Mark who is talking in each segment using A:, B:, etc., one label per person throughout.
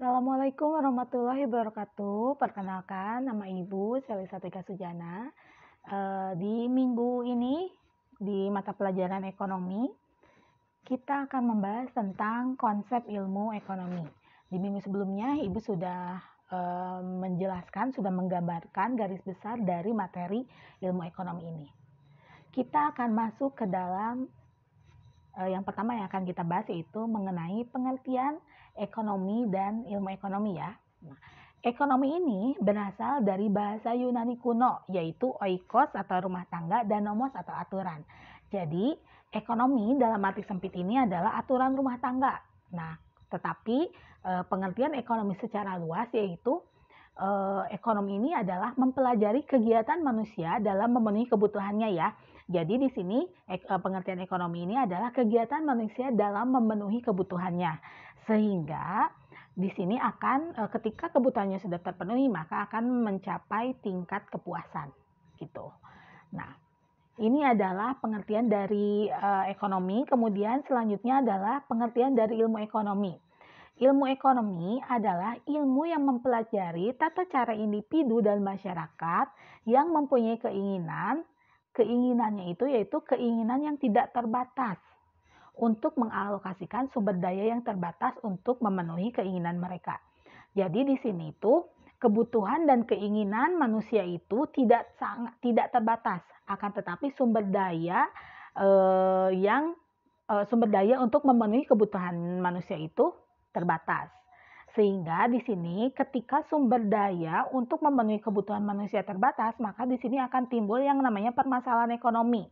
A: Assalamualaikum warahmatullahi wabarakatuh. Perkenalkan, nama Ibu Selisa Tika Sujana. Eh, di minggu ini, di mata pelajaran ekonomi, kita akan membahas tentang konsep ilmu ekonomi. Di minggu sebelumnya, Ibu sudah eh, menjelaskan, sudah menggambarkan garis besar dari materi ilmu ekonomi ini. Kita akan masuk ke dalam Eh, yang pertama yang akan kita bahas itu mengenai pengertian ekonomi dan ilmu ekonomi ya. Nah, ekonomi ini berasal dari bahasa Yunani kuno yaitu oikos atau rumah tangga dan nomos atau aturan. Jadi, ekonomi dalam arti sempit ini adalah aturan rumah tangga. Nah, tetapi eh, pengertian ekonomi secara luas yaitu eh, ekonomi ini adalah mempelajari kegiatan manusia dalam memenuhi kebutuhannya ya jadi di sini eh, pengertian ekonomi ini adalah kegiatan manusia dalam memenuhi kebutuhannya. Sehingga di sini akan eh, ketika kebutuhannya sudah terpenuhi maka akan mencapai tingkat kepuasan gitu. Nah, ini adalah pengertian dari eh, ekonomi. Kemudian selanjutnya adalah pengertian dari ilmu ekonomi. Ilmu ekonomi adalah ilmu yang mempelajari tata cara individu dan masyarakat yang mempunyai keinginan, Keinginannya itu yaitu keinginan yang tidak terbatas untuk mengalokasikan sumber daya yang terbatas untuk memenuhi keinginan mereka. Jadi di sini itu kebutuhan dan keinginan manusia itu tidak sangat tidak terbatas, akan tetapi sumber daya eh, yang eh, sumber daya untuk memenuhi kebutuhan manusia itu terbatas. Sehingga di sini ketika sumber daya untuk memenuhi kebutuhan manusia terbatas, maka di sini akan timbul yang namanya permasalahan ekonomi.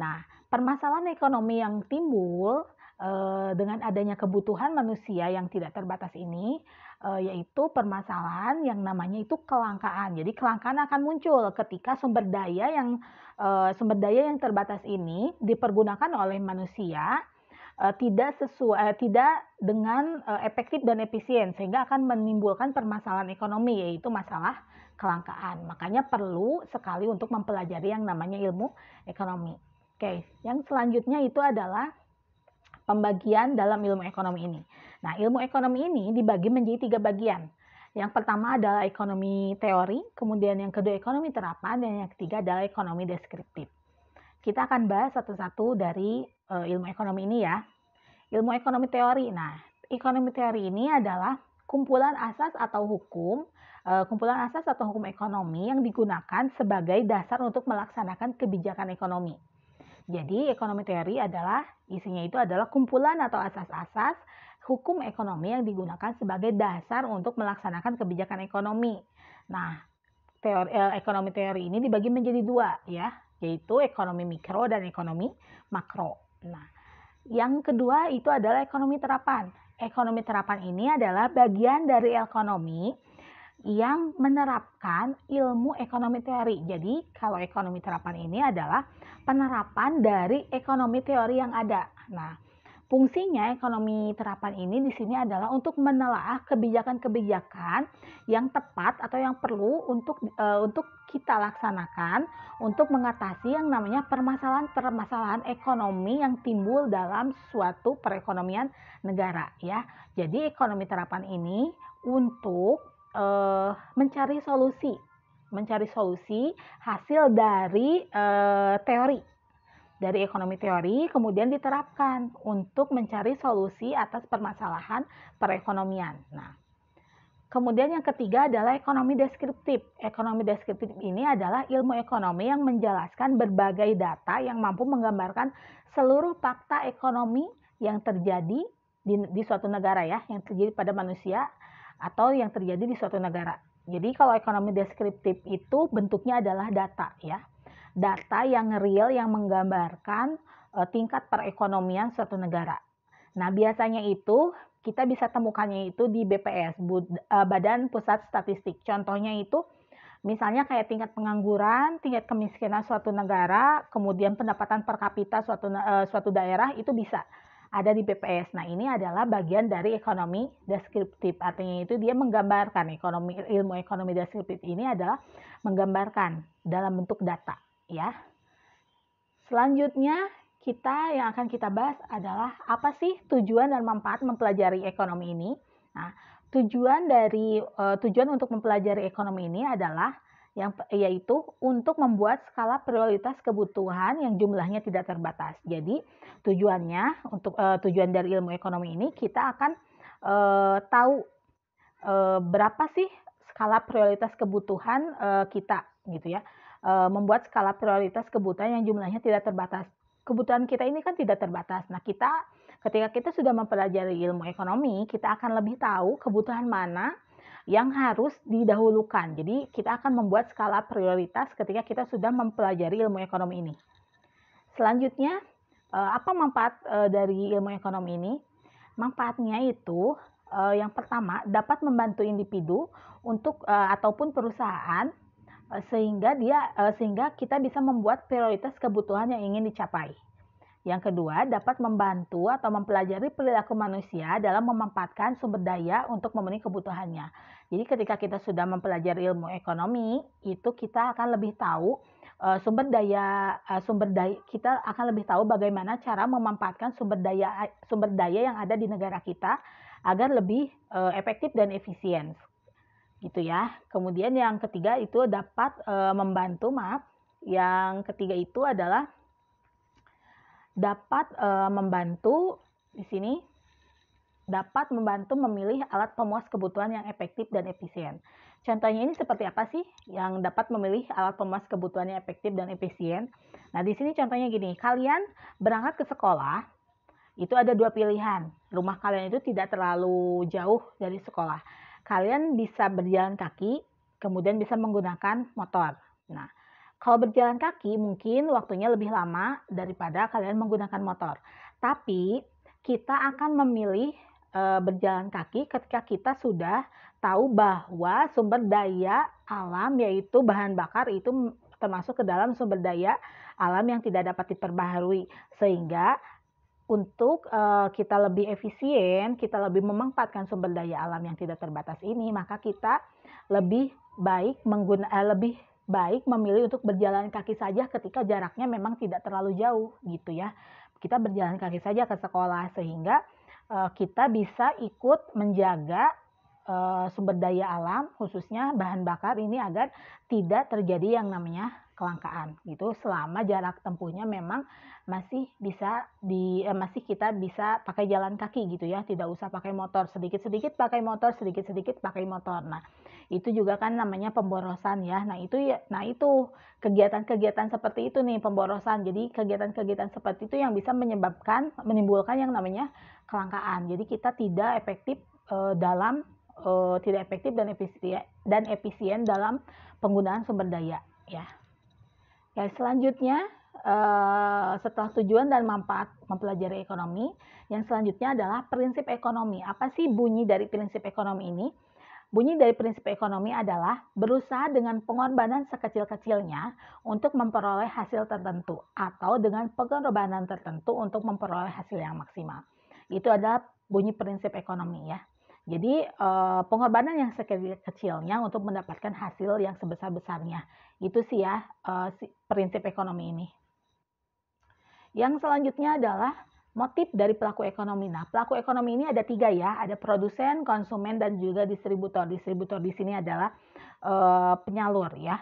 A: Nah, permasalahan ekonomi yang timbul eh, dengan adanya kebutuhan manusia yang tidak terbatas ini eh, yaitu permasalahan yang namanya itu kelangkaan. Jadi kelangkaan akan muncul ketika sumber daya yang eh, sumber daya yang terbatas ini dipergunakan oleh manusia uh, tidak sesuai uh, tidak dengan uh, efektif dan efisien sehingga akan menimbulkan permasalahan ekonomi yaitu masalah kelangkaan. Makanya perlu sekali untuk mempelajari yang namanya ilmu ekonomi. Oke, yang selanjutnya itu adalah pembagian dalam ilmu ekonomi ini. Nah, ilmu ekonomi ini dibagi menjadi tiga bagian. Yang pertama adalah ekonomi teori, kemudian yang kedua ekonomi terapan, dan yang ketiga adalah ekonomi deskriptif. Kita akan bahas satu-satu dari uh, ilmu ekonomi ini ya. Ilmu ekonomi teori. Nah, ekonomi teori ini adalah kumpulan asas atau hukum, uh, kumpulan asas atau hukum ekonomi yang digunakan sebagai dasar untuk melaksanakan kebijakan ekonomi. Jadi, ekonomi teori adalah isinya itu adalah kumpulan atau asas-asas hukum ekonomi yang digunakan sebagai dasar untuk melaksanakan kebijakan ekonomi. Nah, teori eh, ekonomi teori ini dibagi menjadi dua ya, yaitu ekonomi mikro dan ekonomi makro. Nah, yang kedua itu adalah ekonomi terapan. Ekonomi terapan ini adalah bagian dari ekonomi yang menerapkan ilmu ekonomi teori. Jadi, kalau ekonomi terapan ini adalah penerapan dari ekonomi teori yang ada. Nah, Fungsinya ekonomi terapan ini di sini adalah untuk menelaah kebijakan-kebijakan yang tepat atau yang perlu untuk e, untuk kita laksanakan untuk mengatasi yang namanya permasalahan-permasalahan ekonomi yang timbul dalam suatu perekonomian negara ya. Jadi ekonomi terapan ini untuk e, mencari solusi, mencari solusi hasil dari e, teori dari ekonomi teori kemudian diterapkan untuk mencari solusi atas permasalahan perekonomian. Nah, kemudian yang ketiga adalah ekonomi deskriptif. Ekonomi deskriptif ini adalah ilmu ekonomi yang menjelaskan berbagai data yang mampu menggambarkan seluruh fakta ekonomi yang terjadi di, di suatu negara ya, yang terjadi pada manusia atau yang terjadi di suatu negara. Jadi kalau ekonomi deskriptif itu bentuknya adalah data ya data yang real yang menggambarkan eh, tingkat perekonomian suatu negara. Nah, biasanya itu kita bisa temukannya itu di BPS, eh, Badan Pusat Statistik. Contohnya itu misalnya kayak tingkat pengangguran, tingkat kemiskinan suatu negara, kemudian pendapatan per kapita suatu eh, suatu daerah itu bisa ada di BPS. Nah, ini adalah bagian dari ekonomi deskriptif. Artinya itu dia menggambarkan ekonomi ilmu ekonomi deskriptif ini adalah menggambarkan dalam bentuk data ya. Selanjutnya, kita yang akan kita bahas adalah apa sih tujuan dan manfaat mempelajari ekonomi ini? Nah, tujuan dari uh, tujuan untuk mempelajari ekonomi ini adalah yang yaitu untuk membuat skala prioritas kebutuhan yang jumlahnya tidak terbatas. Jadi, tujuannya untuk uh, tujuan dari ilmu ekonomi ini kita akan uh, tahu uh, berapa sih skala prioritas kebutuhan uh, kita gitu ya. Eh, membuat skala prioritas kebutuhan yang jumlahnya tidak terbatas. Kebutuhan kita ini kan tidak terbatas. Nah, kita ketika kita sudah mempelajari ilmu ekonomi, kita akan lebih tahu kebutuhan mana yang harus didahulukan. Jadi, kita akan membuat skala prioritas ketika kita sudah mempelajari ilmu ekonomi ini. Selanjutnya, eh, apa manfaat eh, dari ilmu ekonomi ini? Manfaatnya itu yang pertama dapat membantu individu untuk ataupun perusahaan Eh, sehingga dia eh, sehingga kita bisa membuat prioritas kebutuhan yang ingin dicapai. Yang kedua, dapat membantu atau mempelajari perilaku manusia dalam memanfaatkan sumber daya untuk memenuhi kebutuhannya. Jadi ketika kita sudah mempelajari ilmu ekonomi, itu kita akan lebih tahu eh, sumber daya sumber daya kita akan lebih tahu bagaimana cara memanfaatkan sumber daya sumber daya yang ada di negara kita agar lebih efektif dan efisien gitu ya. Kemudian yang ketiga itu dapat e, membantu, maaf. Yang ketiga itu adalah dapat e, membantu di sini dapat membantu memilih alat pemuas kebutuhan yang efektif dan efisien. Contohnya ini seperti apa sih yang dapat memilih alat pemuas kebutuhan yang efektif dan efisien? Nah, di sini contohnya gini, kalian berangkat ke sekolah, itu ada dua pilihan. Rumah kalian itu tidak terlalu jauh dari sekolah kalian bisa berjalan kaki, kemudian bisa menggunakan motor. Nah, kalau berjalan kaki mungkin waktunya lebih lama daripada kalian menggunakan motor. Tapi kita akan memilih e, berjalan kaki ketika kita sudah tahu bahwa sumber daya alam yaitu bahan bakar itu termasuk ke dalam sumber daya alam yang tidak dapat diperbaharui. Sehingga untuk uh, kita lebih efisien, kita lebih memanfaatkan sumber daya alam yang tidak terbatas ini, maka kita lebih baik mengguna uh, lebih baik memilih untuk berjalan kaki saja ketika jaraknya memang tidak terlalu jauh gitu ya. Kita berjalan kaki saja ke sekolah sehingga uh, kita bisa ikut menjaga uh, sumber daya alam khususnya bahan bakar ini agar tidak terjadi yang namanya kelangkaan gitu selama jarak tempuhnya memang masih bisa di eh, masih kita bisa pakai jalan kaki gitu ya tidak usah pakai motor sedikit-sedikit pakai motor sedikit-sedikit pakai motor nah itu juga kan namanya pemborosan ya nah itu ya nah itu kegiatan-kegiatan seperti itu nih pemborosan jadi kegiatan-kegiatan seperti itu yang bisa menyebabkan menimbulkan yang namanya kelangkaan jadi kita tidak efektif eh, dalam eh, tidak efektif dan efisien dan efisien dalam penggunaan sumber daya ya Ya, selanjutnya eh, setelah tujuan dan manfaat mempelajari ekonomi, yang selanjutnya adalah prinsip ekonomi. Apa sih bunyi dari prinsip ekonomi ini? Bunyi dari prinsip ekonomi adalah berusaha dengan pengorbanan sekecil-kecilnya untuk memperoleh hasil tertentu atau dengan pengorbanan tertentu untuk memperoleh hasil yang maksimal. Itu adalah bunyi prinsip ekonomi ya. Jadi eh, pengorbanan yang sekecil-kecilnya untuk mendapatkan hasil yang sebesar-besarnya. Itu sih ya eh, prinsip ekonomi ini. Yang selanjutnya adalah motif dari pelaku ekonomi. Nah, pelaku ekonomi ini ada tiga ya, ada produsen, konsumen, dan juga distributor. Distributor di sini adalah eh, penyalur ya.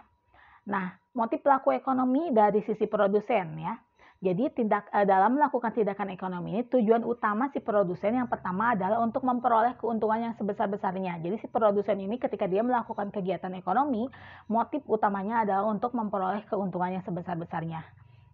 A: Nah, motif pelaku ekonomi dari sisi produsen ya. Jadi tindak eh, dalam melakukan tindakan ekonomi ini tujuan utama si produsen yang pertama adalah untuk memperoleh keuntungan yang sebesar-besarnya. Jadi si produsen ini ketika dia melakukan kegiatan ekonomi, motif utamanya adalah untuk memperoleh keuntungan yang sebesar-besarnya.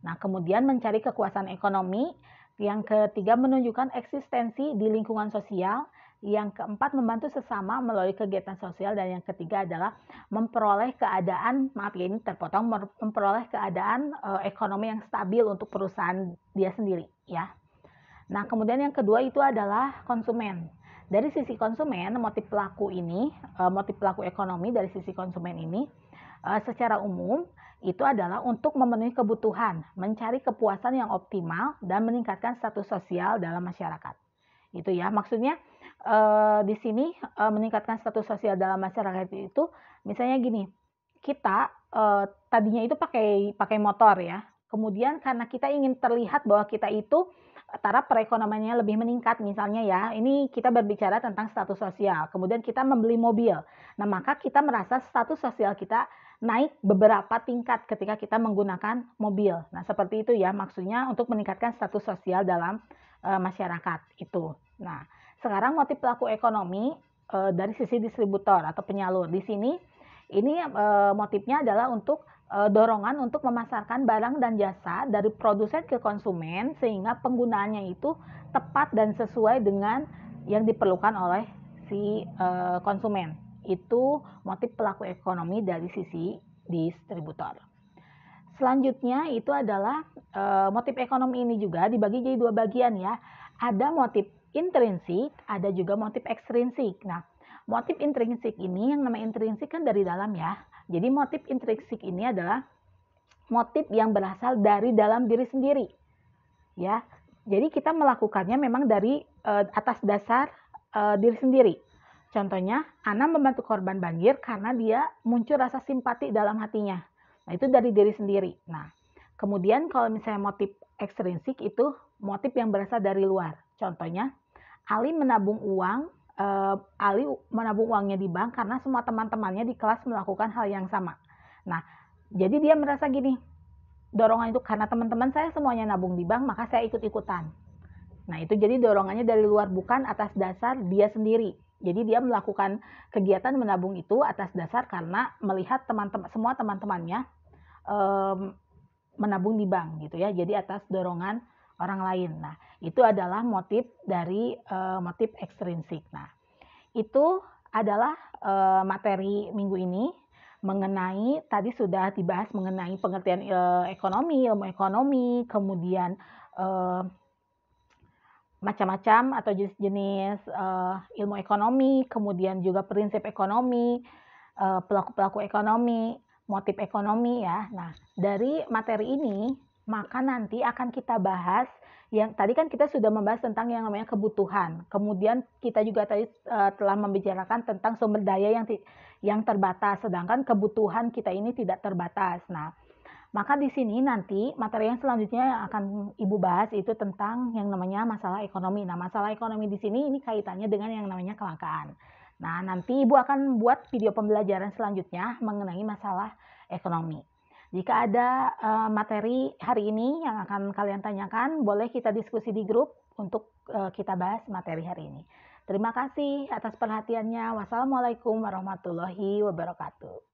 A: Nah, kemudian mencari kekuasaan ekonomi, yang ketiga menunjukkan eksistensi di lingkungan sosial, yang keempat membantu sesama melalui kegiatan sosial dan yang ketiga adalah memperoleh keadaan maaf ya ini terpotong memperoleh keadaan e, ekonomi yang stabil untuk perusahaan dia sendiri ya. Nah, kemudian yang kedua itu adalah konsumen. Dari sisi konsumen, motif pelaku ini, e, motif pelaku ekonomi dari sisi konsumen ini e, secara umum itu adalah untuk memenuhi kebutuhan, mencari kepuasan yang optimal dan meningkatkan status sosial dalam masyarakat. Itu ya, maksudnya uh, di sini uh, meningkatkan status sosial dalam masyarakat itu misalnya gini kita uh, tadinya itu pakai pakai motor ya kemudian karena kita ingin terlihat bahwa kita itu taraf perekonomiannya lebih meningkat misalnya ya ini kita berbicara tentang status sosial kemudian kita membeli mobil nah maka kita merasa status sosial kita naik beberapa tingkat ketika kita menggunakan mobil nah seperti itu ya maksudnya untuk meningkatkan status sosial dalam e, masyarakat itu nah sekarang motif pelaku ekonomi e, dari sisi distributor atau penyalur. Di sini ini e, motifnya adalah untuk e, dorongan untuk memasarkan barang dan jasa dari produsen ke konsumen sehingga penggunaannya itu tepat dan sesuai dengan yang diperlukan oleh si e, konsumen. Itu motif pelaku ekonomi dari sisi distributor. Selanjutnya itu adalah e, motif ekonomi ini juga dibagi jadi dua bagian ya. Ada motif intrinsik, ada juga motif ekstrinsik. Nah, motif intrinsik ini yang namanya intrinsik kan dari dalam ya. Jadi motif intrinsik ini adalah motif yang berasal dari dalam diri sendiri. Ya. Jadi kita melakukannya memang dari e, atas dasar e, diri sendiri. Contohnya, anak membantu korban banjir karena dia muncul rasa simpati dalam hatinya. Nah, itu dari diri sendiri. Nah, kemudian kalau misalnya motif ekstrinsik itu motif yang berasal dari luar. Contohnya, Ali menabung uang, uh, Ali menabung uangnya di bank karena semua teman-temannya di kelas melakukan hal yang sama. Nah, jadi dia merasa gini, dorongan itu karena teman-teman saya semuanya nabung di bank, maka saya ikut-ikutan. Nah, itu jadi dorongannya dari luar bukan atas dasar dia sendiri. Jadi dia melakukan kegiatan menabung itu atas dasar karena melihat teman-teman semua teman-temannya um, menabung di bank gitu ya. Jadi atas dorongan orang lain. Nah, itu adalah motif dari uh, motif ekstrinsik. Nah, itu adalah uh, materi minggu ini mengenai tadi sudah dibahas mengenai pengertian uh, ekonomi, ilmu ekonomi, kemudian uh, macam-macam atau jenis-jenis uh, ilmu ekonomi, kemudian juga prinsip ekonomi, pelaku-pelaku ekonomi, motif ekonomi ya. Nah, dari materi ini maka nanti akan kita bahas yang tadi kan kita sudah membahas tentang yang namanya kebutuhan. Kemudian kita juga tadi e, telah membicarakan tentang sumber daya yang yang terbatas sedangkan kebutuhan kita ini tidak terbatas. Nah, maka di sini nanti materi yang selanjutnya yang akan Ibu bahas itu tentang yang namanya masalah ekonomi. Nah, masalah ekonomi di sini ini kaitannya dengan yang namanya kelangkaan. Nah, nanti Ibu akan buat video pembelajaran selanjutnya mengenai masalah ekonomi. Jika ada eh, materi hari ini yang akan kalian tanyakan, boleh kita diskusi di grup untuk eh, kita bahas materi hari ini. Terima kasih atas perhatiannya. Wassalamualaikum warahmatullahi wabarakatuh.